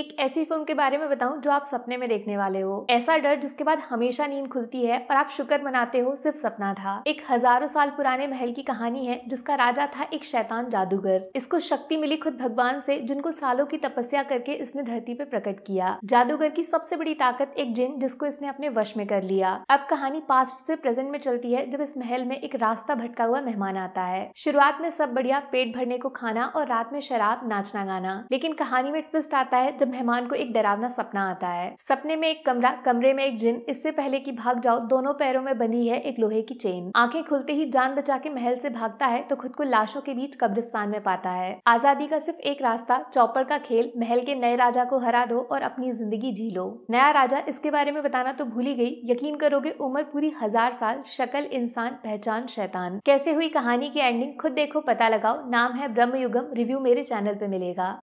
एक ऐसी फिल्म के बारे में बताऊं जो आप सपने में देखने वाले हो ऐसा डर जिसके बाद हमेशा नींद खुलती है और आप शुक्र मनाते हो सिर्फ सपना था एक हजारों साल पुराने महल की कहानी है जिसका राजा था एक शैतान जादूगर इसको शक्ति मिली खुद भगवान से जिनको सालों की तपस्या करके इसने धरती पे प्रकट किया जादूगर की सबसे बड़ी ताकत एक जिन जिसको इसने अपने वश में कर लिया अब कहानी पास्ट से प्रेजेंट में चलती है जब इस महल में एक रास्ता भटका हुआ मेहमान आता है शुरुआत में सब बढ़िया पेट भरने को खाना और रात में शराब नाचना गाना लेकिन कहानी में ट्विस्ट आता है जब मेहमान को एक डरावना सपना आता है सपने में एक कमरा कमरे में एक जिन इससे पहले की भाग जाओ दोनों पैरों में बंधी है एक लोहे की चेन आंखें खुलते ही जान बचा के महल से भागता है तो खुद को लाशों के बीच कब्रिस्तान में पाता है आजादी का सिर्फ एक रास्ता चौपड़ का खेल महल के नए राजा को हरा दो और अपनी जिंदगी जी लो नया राजा इसके बारे में बताना तो भूली गयी गई यकीन करोगे उम्र पूरी हजार साल शक्ल इंसान पहचान शैतान कैसे हुई कहानी की एंडिंग खुद देखो पता लगाओ नाम है ब्रह्म युगम रिव्यू मेरे चैनल पे मिलेगा